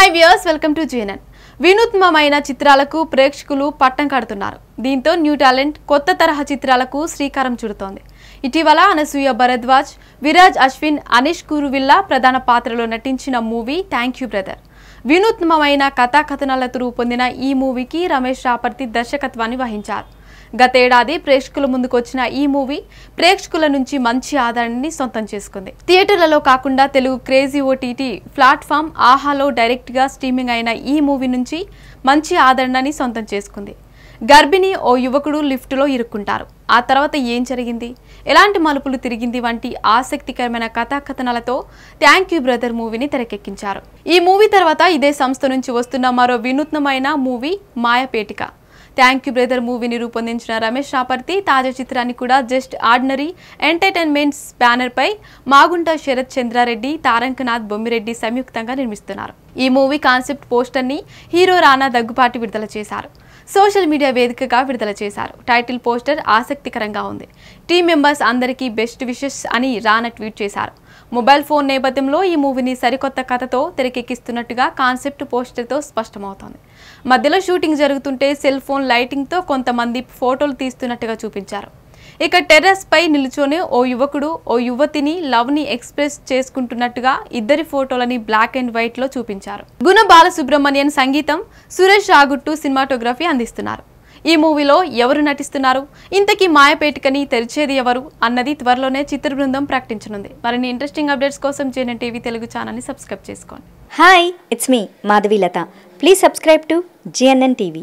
hi viewers welcome to GNN వినూత్నమైన చిత్రాలకు ప్రేక్షకులు పట్టం కడుతున్నారు దీంతో న్యూ టాలెంట్ కొత్త తరహా చిత్రాలకు శ్రీకారం చుడుతోంది ఇటీవల అనసూయ భరద్వాజ్ విరాజ్ అశ్విన్ అనీష్ కురువిల్లా ప్రధాన పాత్రలో నటించిన మూవీ థ్యాంక్ యూ బ్రదర్ వినూత్నమైన కథాకథనాలతో రూపొందిన ఈ మూవీకి రమేష్ రాపర్తి దర్శకత్వాన్ని వహించారు గతేడాది ప్రేక్షకుల ముందుకు వచ్చిన ఈ మూవీ ప్రేక్షకుల నుంచి మంచి ఆదరణని సొంతం చేసుకుంది థియేటర్లలో కాకుండా తెలుగు క్రేజీ ఓటీటీ ప్లాట్ఫామ్ ఆహాలో డైరెక్ట్గా స్ట్రీమింగ్ అయిన ఈ మూవీ నుంచి మంచి ఆదరణని సొంతం చేసుకుంది గర్భిణి ఓ యువకుడు లిఫ్టులో ఇరుక్కుంటారు ఆ తర్వాత ఏం జరిగింది ఎలాంటి మలుపులు తిరిగింది వంటి ఆసక్తికరమైన కథాకథనాలతో థ్యాంక్ యూ బ్రదర్ మూవీని తెరకెక్కించారు ఈ మూవీ తర్వాత ఇదే సంస్థ నుంచి వస్తున్న మరో వినూత్నమైన మూవీ మాయపేటిక థ్యాంక్ యూ బ్రదర్ మూవీని రూపొందించిన రమేష్ రాపర్తి తాజా చిత్రాన్ని కూడా జస్ట్ ఆర్డినరీ ఎంటర్టైన్మెంట్స్ బ్యానర్పై మాగుంట శరత్ చంద్రారెడ్డి తారంకనాథ్ బొమ్మిరెడ్డి సంయుక్తంగా నిర్మిస్తున్నారు ఈ మూవీ కాన్సెప్ట్ పోస్టర్ని హీరో రానా దగ్గుపాటి విడుదల చేశారు సోషల్ మీడియా వేదికగా విడుదల చేశారు టైటిల్ పోస్టర్ ఆసక్తికరంగా ఉంది టీమ్ మెంబర్స్ అందరికీ బెస్ట్ విషెస్ అని రాన ట్వీట్ చేశారు మొబైల్ ఫోన్ నేపథ్యంలో ఈ మూవీని సరికొత్త కథతో తెరకెక్కిస్తున్నట్టుగా కాన్సెప్ట్ పోస్టర్తో స్పష్టమవుతోంది మధ్యలో షూటింగ్ జరుగుతుంటే సెల్ ఫోన్ లైటింగ్తో కొంతమంది ఫోటోలు తీస్తున్నట్టుగా చూపించారు ఇక టెర్రస్ పై నిలుచొని ఓ యువకుడు ఓ యువతిని లవ్ ని ఎక్స్ప్రెస్ చేసుకుంటున్నట్టుగా ఇద్దరి ఫోటోలని బ్లాక్ అండ్ వైట్ లో చూపించారు గుణ బాలసుబ్రహ్మణ్యన్ సంగీతం సురేష్ రాగుట్టు సినిమాటోగ్రఫీ అందిస్తున్నారు ఈ మూవీలో ఎవరు నటిస్తున్నారు ఇంతకీ మాయపేటికని తెరిచేది ఎవరు అన్నది త్వరలోనే చిత్ర బృందం ప్రకటించనుంది మరిన్ని ఇంట్రెస్టింగ్ అప్డేట్స్ కోసం చేయని టీవీ తెలుగు ఛానల్ని సబ్స్క్రైబ్ చేసుకోండి హాయ్ ఇట్స్ మీ Madhavilatha Latha please subscribe to GNN TV